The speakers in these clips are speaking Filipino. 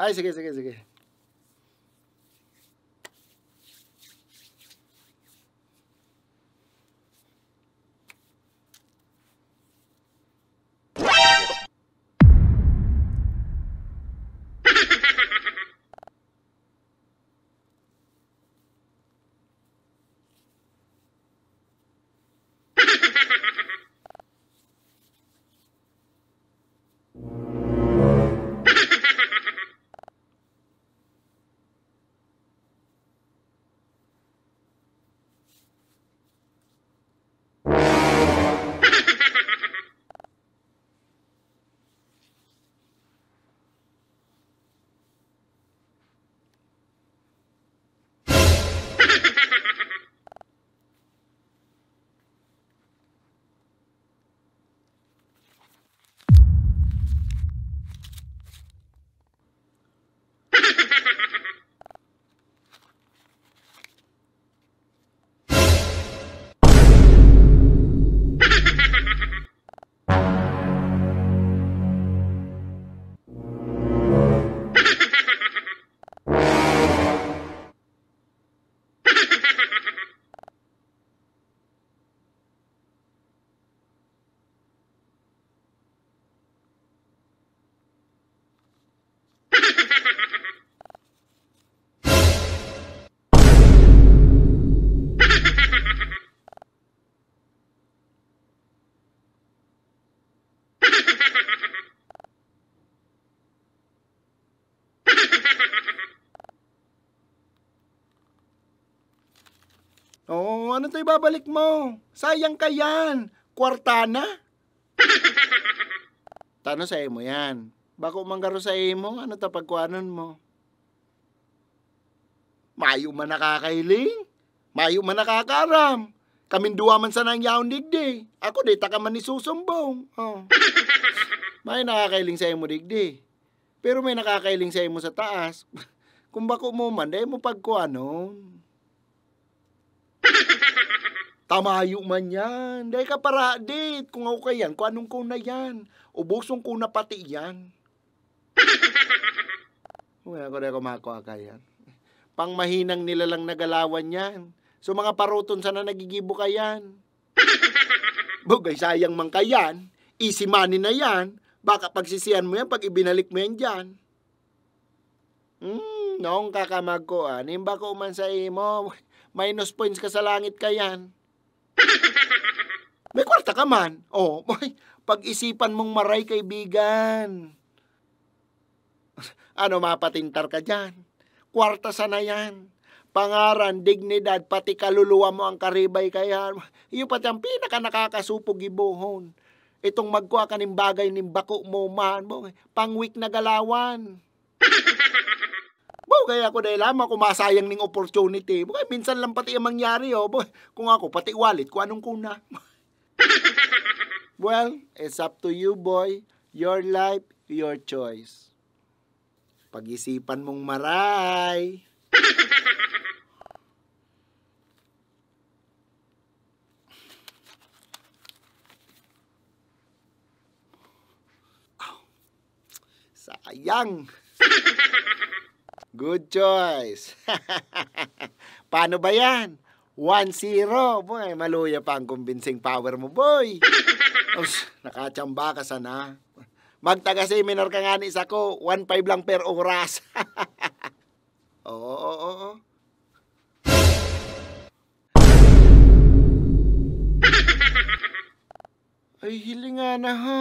Ay, sige, sige, sige. Oo, oh, ano to ibabalik mo? Sayang ka yan. Kwartana? Tano sa mo yan. Bako manggaro sa imo, ano ta pagkuanon mo? Mayo man nakakailing, mayo man nakakaram. Kaming duwa man sa nang yaon digdi. Ako di taka man ni susumbong. Oh. may nakakailing sa imo digdi. Pero may nakakailing sa imo sa taas. Kung bako mo man, dahil mo pagkuanon. Tamayo man yan. Dahil ka para date. Kung ako kayan, kung anong kuna yan. Ubusong na pati yan. Wala ko rin kumakuha kayan. Pang mahinang nila lang nagalawan yan. So mga paruton sana nagigibo kayan. Bugay, sayang man kayan. Easy money na yan. Baka pagsisiyan mo yan pag ibinalik mo yan dyan. Hmm, noong kakamag ko, anim ah, ba ko man sa imo? Minus points ka sa langit ka yan. May kwarta ka man. Oh, pag-isipan mong maray, kaibigan. Ano mapatintar ka dyan? Kwarta sana yan. Pangaran, dignidad, pati kaluluwa mo ang karibay kaya. Iyo pati ang pinaka nakakasupog ibuhon. Itong magkuha ka ng bagay ng bako mo, man pang week na galawan. Oh, kaya ako dahil lamang kumasayang ning opportunity. Boy, minsan lang pati ang mangyari oh. Boy, kung ako pati wallet ko anong kuna. well, it's up to you boy. Your life, your choice. Pag-isipan mong maray. Sayang. Good choice. Paano ba yan? 1-0. Boy, maluya pa ang convincing power mo, boy. Us, nakachamba ka sana. Magtaga seminar ka nga ni isa ko. 1-5 lang per oras. oo, oo, oo. Ay, hilinga na ho.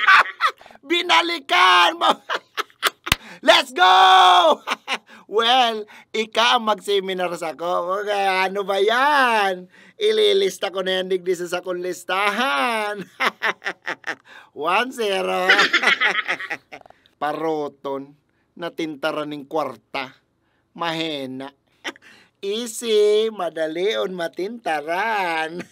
Binalikan mo! Let's go! well, ika mag-seminar sa ko. Okay, ano ba yan? Ililista ko na yan digdi sa sakong listahan. One zero. Paroton na tintara ng kwarta. Mahena. Easy, madali on matintaran.